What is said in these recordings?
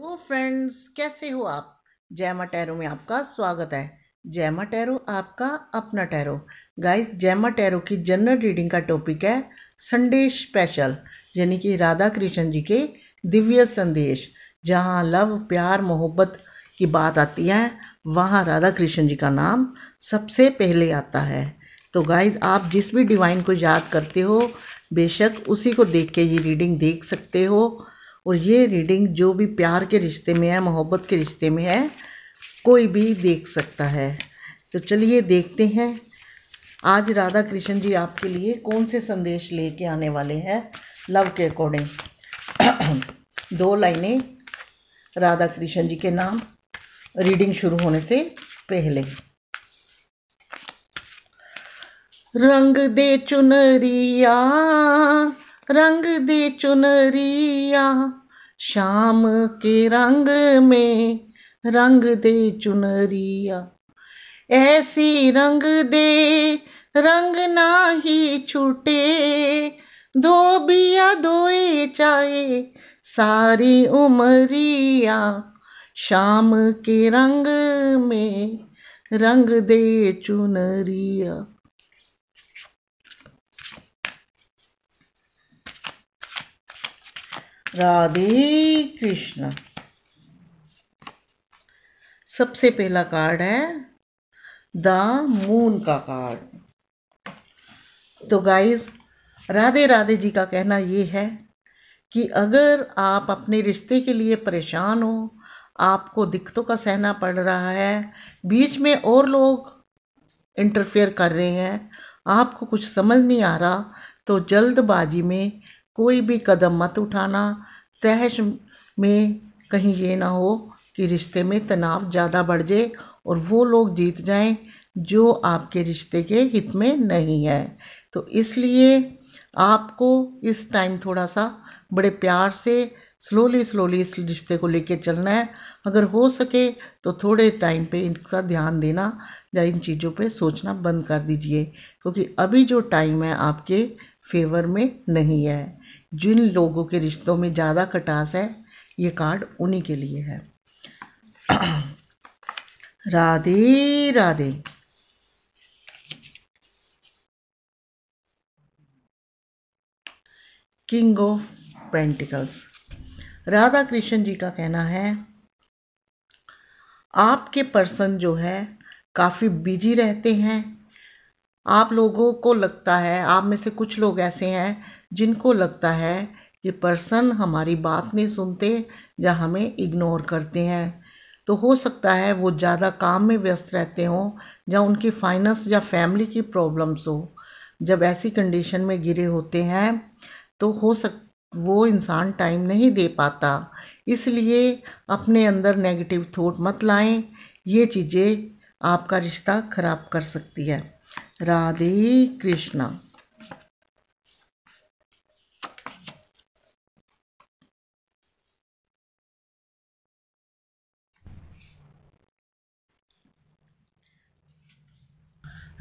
hello friends कैसे हो आप जैमा टैरो में आपका स्वागत है जयमा टैरो आपका अपना टैरो गाइस जयमा टैरो की जनरल रीडिंग का टॉपिक है संदेश स्पेशल यानी कि राधा कृष्ण जी के दिव्य संदेश जहाँ लव प्यार मोहब्बत की बात आती है वहाँ राधा कृष्ण जी का नाम सबसे पहले आता है तो गाइज आप जिस भी डिवाइन को याद करते हो बेशक उसी को देख के ये रीडिंग देख सकते हो और ये रीडिंग जो भी प्यार के रिश्ते में है मोहब्बत के रिश्ते में है कोई भी देख सकता है तो चलिए देखते हैं आज राधा कृष्ण जी आपके लिए कौन से संदेश लेके आने वाले हैं लव के अकॉर्डिंग दो लाइनें राधा कृष्ण जी के नाम रीडिंग शुरू होने से पहले रंग दे चुनरिया रंग दे चुनरिया शाम के रंग में रंग दे चुनरिया ऐसी रंग दे रंग ना ही छूटे दो बिया दोए चाहे सारी उमरिया शाम के रंग में रंग दे चुनरिया राधे कृष्ण सबसे पहला कार्ड है द मून का कार्ड तो गाइस राधे राधे जी का कहना ये है कि अगर आप अपने रिश्ते के लिए परेशान हो आपको दिक्कतों का सहना पड़ रहा है बीच में और लोग इंटरफेयर कर रहे हैं आपको कुछ समझ नहीं आ रहा तो जल्दबाजी में कोई भी कदम मत उठाना तहश में कहीं ये ना हो कि रिश्ते में तनाव ज़्यादा बढ़ जाए और वो लोग जीत जाएं जो आपके रिश्ते के हित में नहीं है तो इसलिए आपको इस टाइम थोड़ा सा बड़े प्यार से स्लोली स्लोली इस रिश्ते को लेके चलना है अगर हो सके तो थोड़े टाइम पे इनका ध्यान देना या इन चीज़ों पे सोचना बंद कर दीजिए क्योंकि अभी जो टाइम है आपके फेवर में नहीं है जिन लोगों के रिश्तों में ज़्यादा खटास है ये कार्ड उन्हीं के लिए है Radhe Radhe king of pentacles Radha Krishna ji का कहना है आपके पर्सन जो है काफ़ी बिजी रहते हैं आप लोगों को लगता है आप में से कुछ लोग ऐसे हैं जिनको लगता है कि पर्सन हमारी बात नहीं सुनते या हमें इग्नोर करते हैं तो हो सकता है वो ज़्यादा काम में व्यस्त रहते हों या उनकी फाइनेंस या फैमिली की प्रॉब्लम्स हो जब ऐसी कंडीशन में गिरे होते हैं तो हो सक वो इंसान टाइम नहीं दे पाता इसलिए अपने अंदर नेगेटिव थॉट मत लाएं ये चीज़ें आपका रिश्ता ख़राब कर सकती है राधे कृष्णा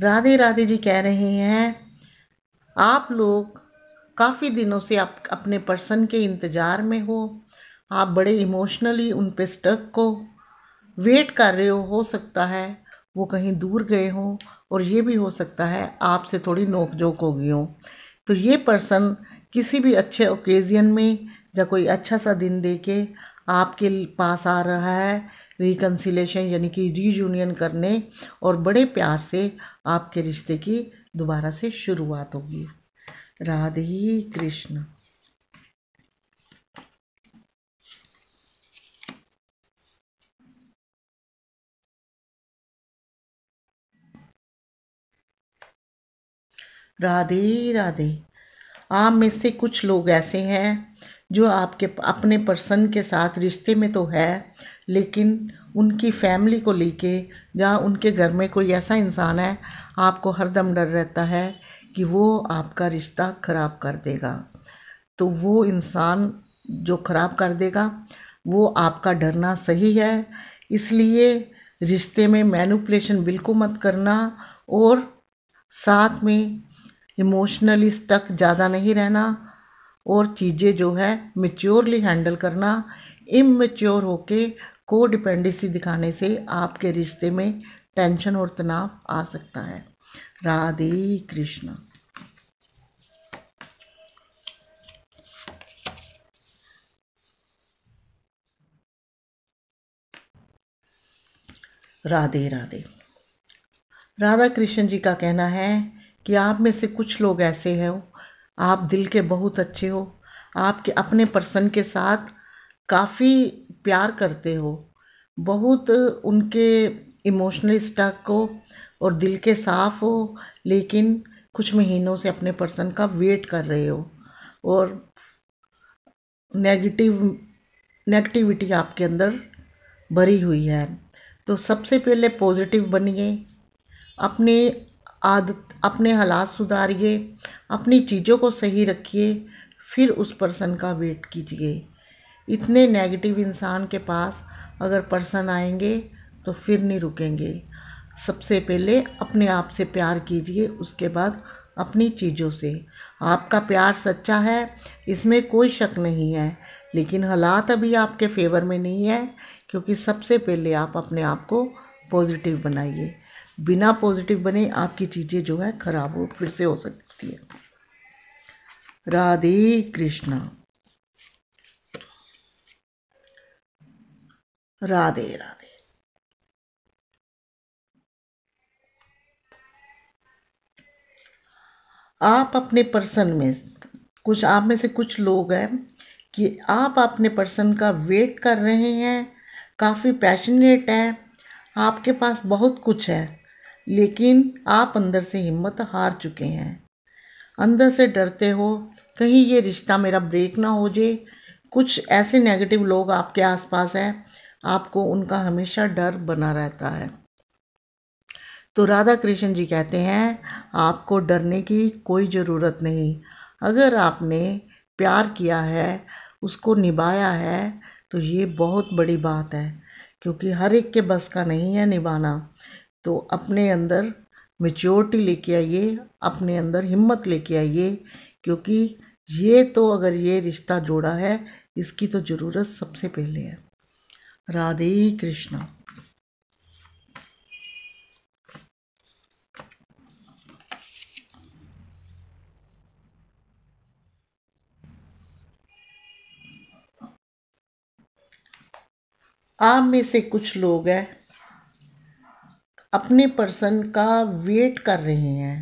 राधे राधे जी कह रहे हैं आप लोग काफ़ी दिनों से आप अपने पर्सन के इंतज़ार में हो आप बड़े इमोशनली उन पे स्टक को वेट कर रहे हो हो सकता है वो कहीं दूर गए हों और ये भी हो सकता है आपसे थोड़ी नोक झोंक हो गई हो तो ये पर्सन किसी भी अच्छे ओकेज़न में या कोई अच्छा सा दिन दे के आपके पास आ रहा है रिकन्सिलेशन यानी कि रीयूनियन करने और बड़े प्यार से आपके रिश्ते की दोबारा से शुरुआत होगी राधे कृष्ण राधे राधे आप में से कुछ लोग ऐसे हैं जो आपके अपने पर्सन के साथ रिश्ते में तो है लेकिन उनकी फैमिली को लेके या उनके घर में कोई ऐसा इंसान है आपको हरदम डर रहता है कि वो आपका रिश्ता ख़राब कर देगा तो वो इंसान जो ख़राब कर देगा वो आपका डरना सही है इसलिए रिश्ते में मैनुपलेशन बिल्कुल मत करना और साथ में इमोशनली स्टक ज़्यादा नहीं रहना और चीज़ें जो है मेच्योरली हैंडल करना इमेच्योर होके को डिपेंडेंसी दिखाने से आपके रिश्ते में टेंशन और तनाव आ सकता है राधे कृष्ण राधे राधे राधा कृष्ण जी का कहना है कि आप में से कुछ लोग ऐसे हैं आप दिल के बहुत अच्छे हो आपके अपने पर्सन के साथ काफ़ी प्यार करते हो बहुत उनके इमोशनल स्टक हो और दिल के साफ़ हो लेकिन कुछ महीनों से अपने पर्सन का वेट कर रहे हो और नेगेटिव नेगेटिविटी आपके अंदर भरी हुई है तो सबसे पहले पॉजिटिव बनिए अपने आदत अपने हालात सुधारिए अपनी चीज़ों को सही रखिए फिर उस पर्सन का वेट कीजिए इतने नेगेटिव इंसान के पास अगर पर्सन आएंगे तो फिर नहीं रुकेंगे सबसे पहले अपने आप से प्यार कीजिए उसके बाद अपनी चीज़ों से आपका प्यार सच्चा है इसमें कोई शक नहीं है लेकिन हालात अभी आपके फेवर में नहीं है क्योंकि सबसे पहले आप अपने आप को पॉजिटिव बनाइए बिना पॉजिटिव बने आपकी चीज़ें जो है ख़राब हो फिर से हो सकती है राधे कृष्णा राधे राधे आप अपने पर्सन में कुछ आप में से कुछ लोग हैं कि आप अपने पर्सन का वेट कर रहे हैं काफ़ी पैशनेट है आपके पास बहुत कुछ है लेकिन आप अंदर से हिम्मत हार चुके हैं अंदर से डरते हो कहीं ये रिश्ता मेरा ब्रेक ना हो जाए कुछ ऐसे नेगेटिव लोग आपके आसपास हैं आपको उनका हमेशा डर बना रहता है तो राधा कृष्ण जी कहते हैं आपको डरने की कोई ज़रूरत नहीं अगर आपने प्यार किया है उसको निभाया है तो ये बहुत बड़ी बात है क्योंकि हर एक के बस का नहीं है निभाना तो अपने अंदर मेच्योरिटी लेके आइए अपने अंदर हिम्मत लेके आइए क्योंकि ये तो अगर ये रिश्ता जोड़ा है इसकी तो ज़रूरत सबसे पहले है राधे कृष्ण आप में से कुछ लोग हैं अपने पर्सन का वेट कर रहे हैं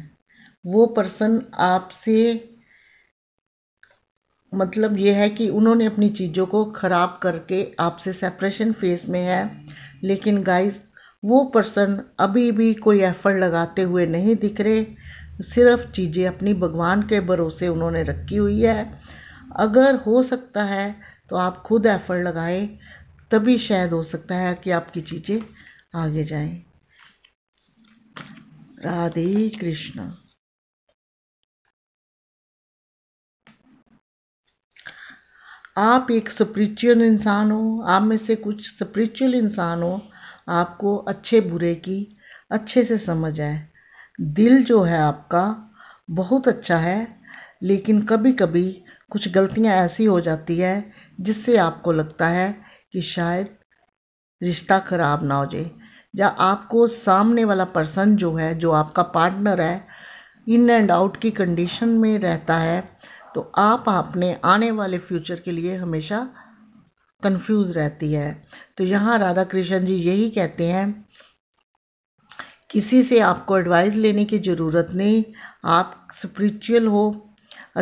वो पर्सन आपसे मतलब ये है कि उन्होंने अपनी चीज़ों को ख़राब करके आपसे सेपरेशन फेज में है लेकिन गाइस वो पर्सन अभी भी कोई एफर्ट लगाते हुए नहीं दिख रहे सिर्फ चीज़ें अपनी भगवान के भरोसे उन्होंने रखी हुई है अगर हो सकता है तो आप खुद एफर्ट लगाएं तभी शायद हो सकता है कि आपकी चीज़ें आगे जाएं राधे कृष्णा आप एक स्परिचुअल इंसान हो आप में से कुछ स्परिचुअल इंसान हो आपको अच्छे बुरे की अच्छे से समझ आए दिल जो है आपका बहुत अच्छा है लेकिन कभी कभी कुछ गलतियां ऐसी हो जाती है जिससे आपको लगता है कि शायद रिश्ता ख़राब ना हो जाए या आपको सामने वाला पर्सन जो है जो आपका पार्टनर है इन एंड आउट की कंडीशन में रहता है तो आप अपने आने वाले फ्यूचर के लिए हमेशा कंफ्यूज रहती है तो यहाँ राधा कृष्ण जी यही कहते हैं किसी से आपको एडवाइस लेने की ज़रूरत नहीं आप स्पिरिचुअल हो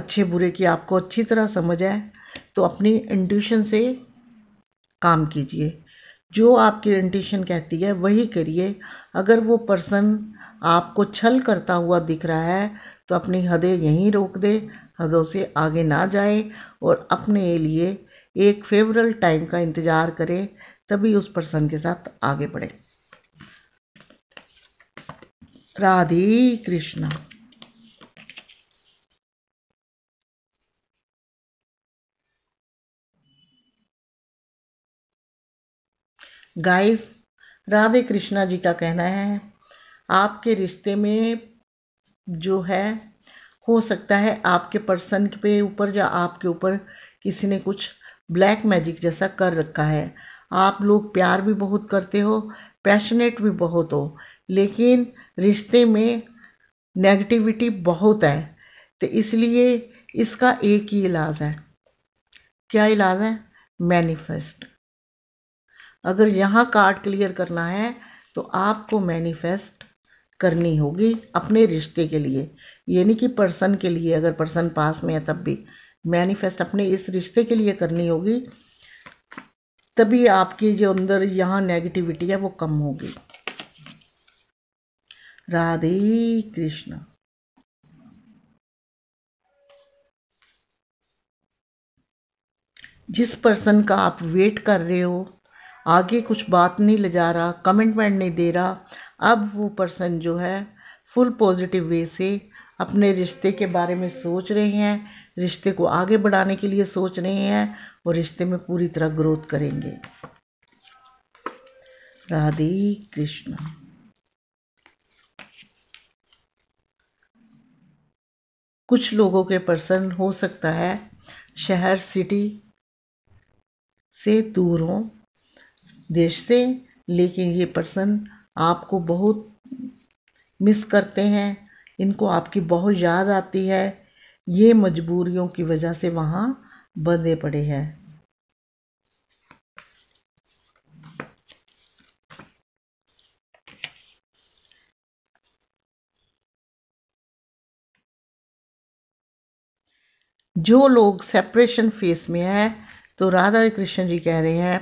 अच्छे बुरे की आपको अच्छी तरह समझ आए तो अपनी इंट्यूशन से काम कीजिए जो आपकी इंट्यूशन कहती है वही करिए अगर वो पर्सन आपको छल करता हुआ दिख रहा है तो अपनी हदें यहीं रोक दे हदों से आगे ना जाए और अपने लिए एक फेवरल टाइम का इंतज़ार करें तभी उस पर्सन के साथ आगे बढ़े राधे कृष्णा गाइस राधे कृष्णा जी का कहना है आपके रिश्ते में जो है हो सकता है आपके पर्सन पे ऊपर या आपके ऊपर किसी ने कुछ ब्लैक मैजिक जैसा कर रखा है आप लोग प्यार भी बहुत करते हो पैशनेट भी बहुत हो लेकिन रिश्ते में नेगेटिविटी बहुत है तो इसलिए इसका एक ही इलाज है क्या इलाज है मैनिफेस्ट अगर यहाँ कार्ड क्लियर करना है तो आपको मैनिफेस्ट करनी होगी अपने रिश्ते के लिए यानी कि पर्सन के लिए अगर पर्सन पास में है तब भी मैनिफेस्ट अपने इस रिश्ते के लिए करनी होगी तभी आपकी जो अंदर यहाँ नेगेटिविटी है वो कम होगी राधे कृष्ण जिस पर्सन का आप वेट कर रहे हो आगे कुछ बात नहीं ले जा रहा कमेंटमेंट नहीं दे रहा अब वो पर्सन जो है फुल पॉजिटिव वे से अपने रिश्ते के बारे में सोच रहे हैं रिश्ते को आगे बढ़ाने के लिए सोच रहे हैं और रिश्ते में पूरी तरह ग्रोथ करेंगे राधे कृष्णा कुछ लोगों के पर्सन हो सकता है शहर सिटी से दूर हों देश से लेकिन ये पर्सन आपको बहुत मिस करते हैं इनको आपकी बहुत याद आती है ये मजबूरियों की वजह से वहाँ बंधे पड़े हैं जो लोग सेपरेशन फेस में है तो राधा कृष्ण जी कह रहे हैं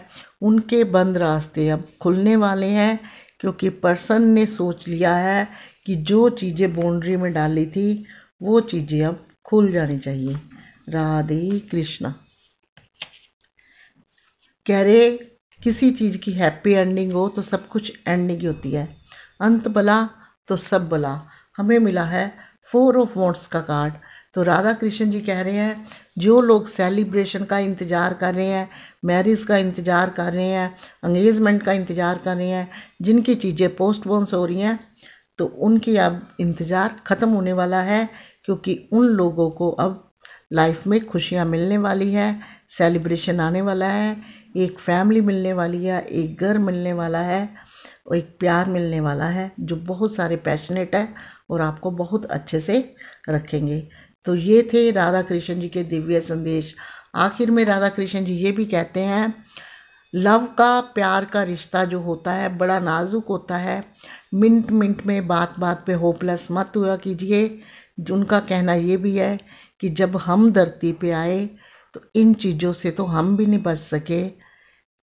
उनके बंद रास्ते अब खुलने वाले हैं क्योंकि पर्सन ने सोच लिया है कि जो चीज़ें बाउंड्री में डाली थी वो चीज़ें अब खुल जानी चाहिए राधे कृष्णा कह रहे किसी चीज़ की हैप्पी एंडिंग हो तो सब कुछ एंडिंग होती है अंत बला तो सब बला हमें मिला है फोर ऑफ वॉन्ट्स का कार्ड तो राधा कृष्ण जी कह रहे हैं जो लोग सेलिब्रेशन का इंतज़ार कर रहे हैं मैरिज का इंतज़ार कर रहे हैं अंगेजमेंट का इंतज़ार कर रहे हैं जिनकी चीज़ें पोस्टपोन्स हो रही हैं तो उनकी अब इंतज़ार ख़त्म होने वाला है क्योंकि उन लोगों को अब लाइफ में खुशियाँ मिलने वाली है सेलिब्रेशन आने वाला है एक फैमिली मिलने वाली है एक घर मिलने वाला है और एक प्यार मिलने वाला है जो बहुत सारे पैशनेट है और आपको बहुत अच्छे से रखेंगे तो ये थे राधा कृष्ण जी के दिव्य संदेश आखिर में राधा कृष्ण जी ये भी कहते हैं लव का प्यार का रिश्ता जो होता है बड़ा नाजुक होता है मिनट मिनट में बात बात पे होपलेस मत हुआ कीजिए उनका कहना ये भी है कि जब हम धरती पे आए तो इन चीज़ों से तो हम भी नहीं बच सके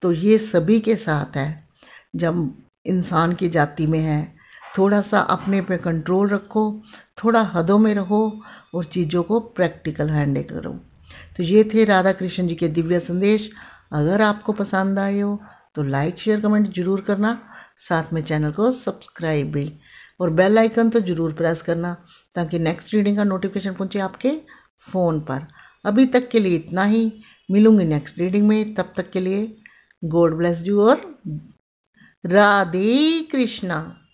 तो ये सभी के साथ है जब इंसान की जाति में है थोड़ा सा अपने पे कंट्रोल रखो थोड़ा हदों में रहो और चीज़ों को प्रैक्टिकल हैंडल करो तो ये थे राधा कृष्ण जी के दिव्य संदेश अगर आपको पसंद आए हो तो लाइक शेयर कमेंट जरूर करना साथ में चैनल को सब्सक्राइब भी और बेल आइकन तो ज़रूर प्रेस करना ताकि नेक्स्ट रीडिंग का नोटिफिकेशन पहुंचे आपके फ़ोन पर अभी तक के लिए इतना ही मिलूंगी नेक्स्ट रीडिंग में तब तक के लिए गॉड ब्लेस यू और राधे कृष्णा